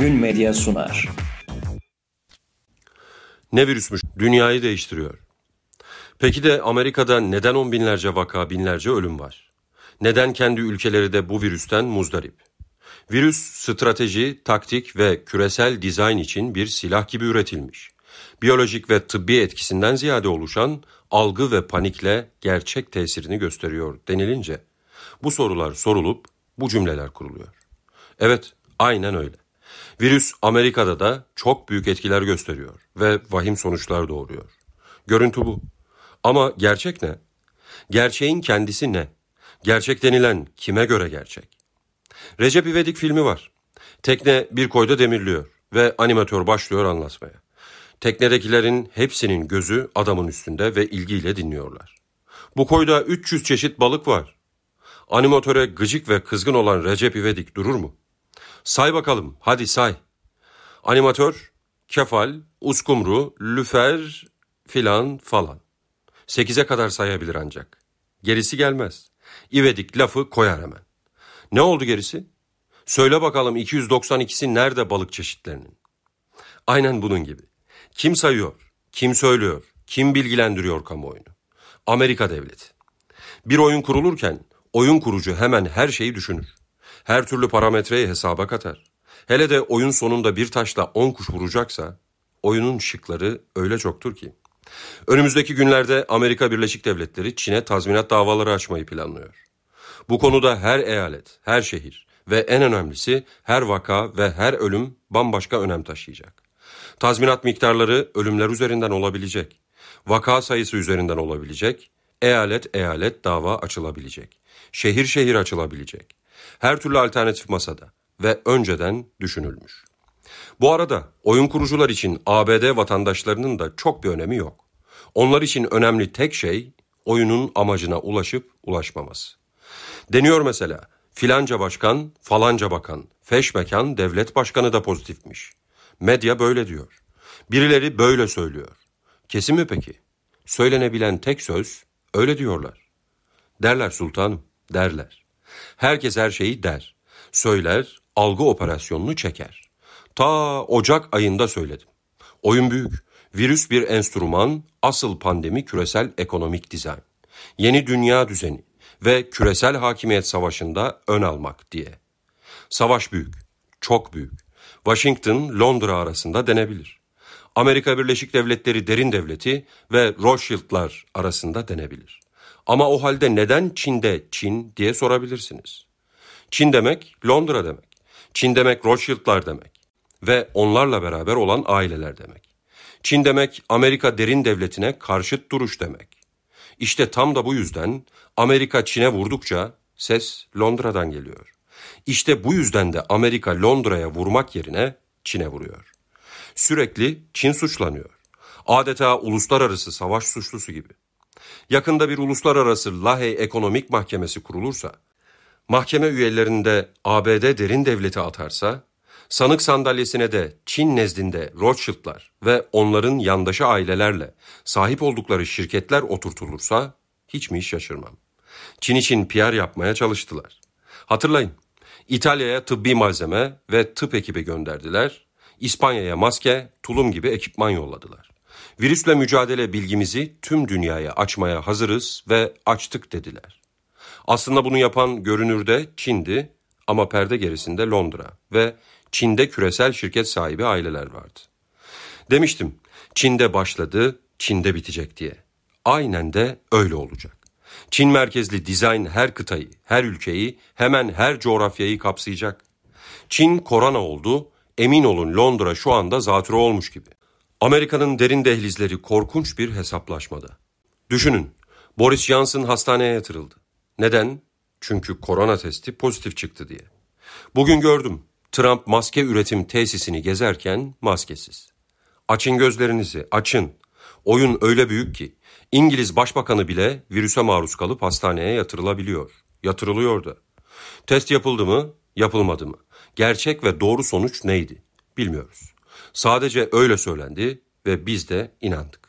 Gün Medya sunar. Ne virüsmüş? Dünyayı değiştiriyor. Peki de Amerika'da neden on binlerce vaka, binlerce ölüm var? Neden kendi ülkeleri de bu virüsten muzdarip? Virüs strateji, taktik ve küresel dizayn için bir silah gibi üretilmiş. Biyolojik ve tıbbi etkisinden ziyade oluşan algı ve panikle gerçek tesirini gösteriyor denilince bu sorular sorulup bu cümleler kuruluyor. Evet, aynen öyle. Virüs Amerika'da da çok büyük etkiler gösteriyor ve vahim sonuçlar doğuruyor. Görüntü bu. Ama gerçek ne? Gerçeğin kendisi ne? Gerçek denilen kime göre gerçek? Recep İvedik filmi var. Tekne bir koyda demirliyor ve animatör başlıyor anlatmaya. Teknedekilerin hepsinin gözü adamın üstünde ve ilgiyle dinliyorlar. Bu koyda 300 çeşit balık var. Animatöre gıcık ve kızgın olan Recep İvedik durur mu? Say bakalım hadi say. Animatör, kefal, uskumru, lüfer filan falan. Sekize kadar sayabilir ancak. Gerisi gelmez. İvedik lafı koyar hemen. Ne oldu gerisi? Söyle bakalım 292'si nerede balık çeşitlerinin? Aynen bunun gibi. Kim sayıyor? Kim söylüyor? Kim bilgilendiriyor kamuoyunu? Amerika devleti. Bir oyun kurulurken oyun kurucu hemen her şeyi düşünür her türlü parametreyi hesaba katar. Hele de oyun sonunda bir taşla on kuş vuracaksa oyunun şıkları öyle çoktur ki. Önümüzdeki günlerde Amerika Birleşik Devletleri Çin'e tazminat davaları açmayı planlıyor. Bu konuda her eyalet, her şehir ve en önemlisi her vaka ve her ölüm bambaşka önem taşıyacak. Tazminat miktarları ölümler üzerinden olabilecek, vaka sayısı üzerinden olabilecek, eyalet eyalet dava açılabilecek, şehir şehir açılabilecek. Her türlü alternatif masada ve önceden düşünülmüş. Bu arada oyun kurucular için ABD vatandaşlarının da çok bir önemi yok. Onlar için önemli tek şey oyunun amacına ulaşıp ulaşmaması. Deniyor mesela filanca başkan, falanca bakan, feşmekan devlet başkanı da pozitifmiş. Medya böyle diyor. Birileri böyle söylüyor. Kesin mi peki? Söylenebilen tek söz öyle diyorlar. Derler sultanım, derler. Herkes her şeyi der, söyler, algı operasyonunu çeker. Ta Ocak ayında söyledim. Oyun büyük. Virüs bir enstrüman, asıl pandemi küresel ekonomik dizayn. Yeni dünya düzeni ve küresel hakimiyet savaşında ön almak diye. Savaş büyük, çok büyük. Washington, Londra arasında denebilir. Amerika Birleşik Devletleri derin devleti ve Rothschild'lar arasında denebilir. Ama o halde neden Çin'de Çin diye sorabilirsiniz. Çin demek Londra demek. Çin demek Rothschild'lar demek ve onlarla beraber olan aileler demek. Çin demek Amerika derin devletine karşıt duruş demek. İşte tam da bu yüzden Amerika Çin'e vurdukça ses Londra'dan geliyor. İşte bu yüzden de Amerika Londra'ya vurmak yerine Çin'e vuruyor. Sürekli Çin suçlanıyor. Adeta uluslararası savaş suçlusu gibi yakında bir uluslararası Lahey Ekonomik Mahkemesi kurulursa, mahkeme üyelerinde ABD derin devleti atarsa, sanık sandalyesine de Çin nezdinde Rothschild'lar ve onların yandaşı ailelerle sahip oldukları şirketler oturtulursa hiç mi hiç şaşırmam. Çin için PR yapmaya çalıştılar. Hatırlayın, İtalya'ya tıbbi malzeme ve tıp ekibi gönderdiler, İspanya'ya maske, tulum gibi ekipman yolladılar. Virüsle mücadele bilgimizi tüm dünyaya açmaya hazırız ve açtık dediler. Aslında bunu yapan görünürde Çin'di ama perde gerisinde Londra ve Çin'de küresel şirket sahibi aileler vardı. Demiştim Çin'de başladı, Çin'de bitecek diye. Aynen de öyle olacak. Çin merkezli dizayn her kıtayı, her ülkeyi, hemen her coğrafyayı kapsayacak. Çin korona oldu, emin olun Londra şu anda zatürre olmuş gibi. Amerika'nın derin dehlizleri korkunç bir hesaplaşmada. Düşünün, Boris Johnson hastaneye yatırıldı. Neden? Çünkü korona testi pozitif çıktı diye. Bugün gördüm, Trump maske üretim tesisini gezerken maskesiz. Açın gözlerinizi, açın. Oyun öyle büyük ki İngiliz Başbakanı bile virüse maruz kalıp hastaneye yatırılabiliyor. Yatırılıyor da. Test yapıldı mı, yapılmadı mı? Gerçek ve doğru sonuç neydi? Bilmiyoruz. Sadece öyle söylendi ve biz de inandık.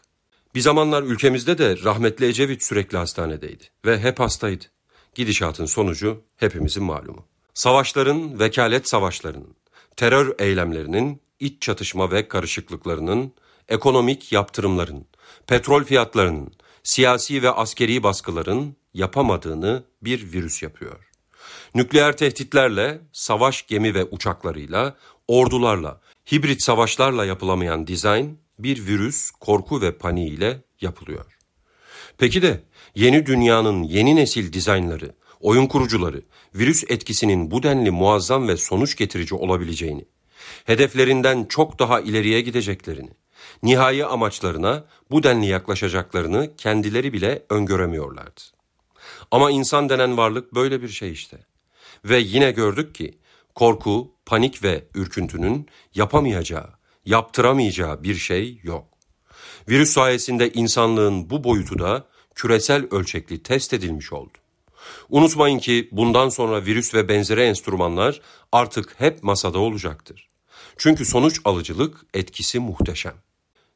Bir zamanlar ülkemizde de rahmetli Ecevit sürekli hastanedeydi ve hep hastaydı. Gidişatın sonucu hepimizin malumu. Savaşların, vekalet savaşlarının, terör eylemlerinin, iç çatışma ve karışıklıklarının, ekonomik yaptırımların, petrol fiyatlarının, siyasi ve askeri baskıların yapamadığını bir virüs yapıyor. Nükleer tehditlerle, savaş gemi ve uçaklarıyla, ordularla, Hibrit savaşlarla yapılamayan dizayn bir virüs, korku ve paniği ile yapılıyor. Peki de yeni dünyanın yeni nesil dizaynları, oyun kurucuları virüs etkisinin bu denli muazzam ve sonuç getirici olabileceğini, hedeflerinden çok daha ileriye gideceklerini, nihai amaçlarına bu denli yaklaşacaklarını kendileri bile öngöremiyorlardı. Ama insan denen varlık böyle bir şey işte. Ve yine gördük ki Korku, panik ve ürküntünün yapamayacağı, yaptıramayacağı bir şey yok. Virüs sayesinde insanlığın bu boyutu da küresel ölçekli test edilmiş oldu. Unutmayın ki bundan sonra virüs ve benzeri enstrümanlar artık hep masada olacaktır. Çünkü sonuç alıcılık etkisi muhteşem.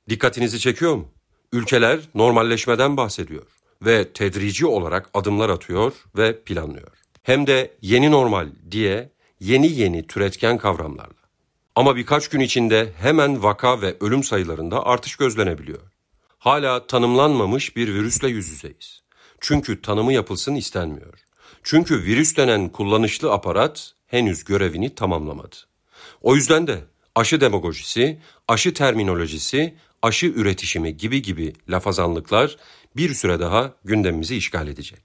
Dikkatinizi çekiyor mu? Ülkeler normalleşmeden bahsediyor ve tedrici olarak adımlar atıyor ve planlıyor. Hem de yeni normal diye yeni yeni türetken kavramlarla. Ama birkaç gün içinde hemen vaka ve ölüm sayılarında artış gözlenebiliyor. Hala tanımlanmamış bir virüsle yüz yüzeyiz. Çünkü tanımı yapılsın istenmiyor. Çünkü virüs denen kullanışlı aparat henüz görevini tamamlamadı. O yüzden de aşı demagojisi, aşı terminolojisi, aşı üretişimi gibi gibi lafazanlıklar bir süre daha gündemimizi işgal edecek.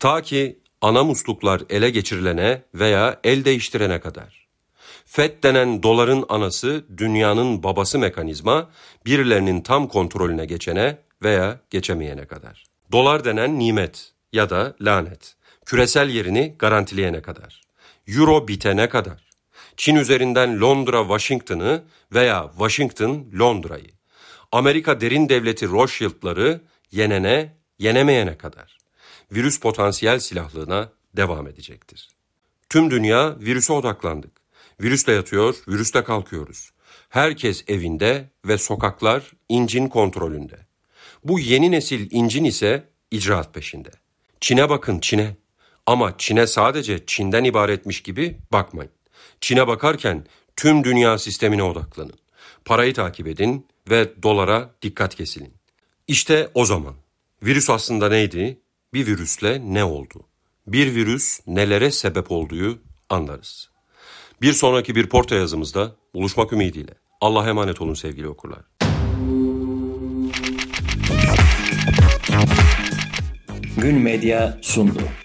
Ta ki ana musluklar ele geçirilene veya el değiştirene kadar. FED denen doların anası dünyanın babası mekanizma birilerinin tam kontrolüne geçene veya geçemeyene kadar. Dolar denen nimet ya da lanet küresel yerini garantileyene kadar. Euro bitene kadar. Çin üzerinden Londra Washington'ı veya Washington Londra'yı. Amerika derin devleti Rothschild'ları yenene, yenemeyene kadar virüs potansiyel silahlığına devam edecektir. Tüm dünya virüse odaklandık. Virüsle yatıyor, virüste kalkıyoruz. Herkes evinde ve sokaklar incin kontrolünde. Bu yeni nesil incin ise icraat peşinde. Çin'e bakın Çin'e. Ama Çin'e sadece Çin'den ibaretmiş gibi bakmayın. Çin'e bakarken tüm dünya sistemine odaklanın. Parayı takip edin ve dolara dikkat kesilin. İşte o zaman. Virüs aslında neydi? bir virüsle ne oldu? Bir virüs nelere sebep olduğu anlarız. Bir sonraki bir porta yazımızda buluşmak ümidiyle. Allah'a emanet olun sevgili okurlar. Gün Medya sundu.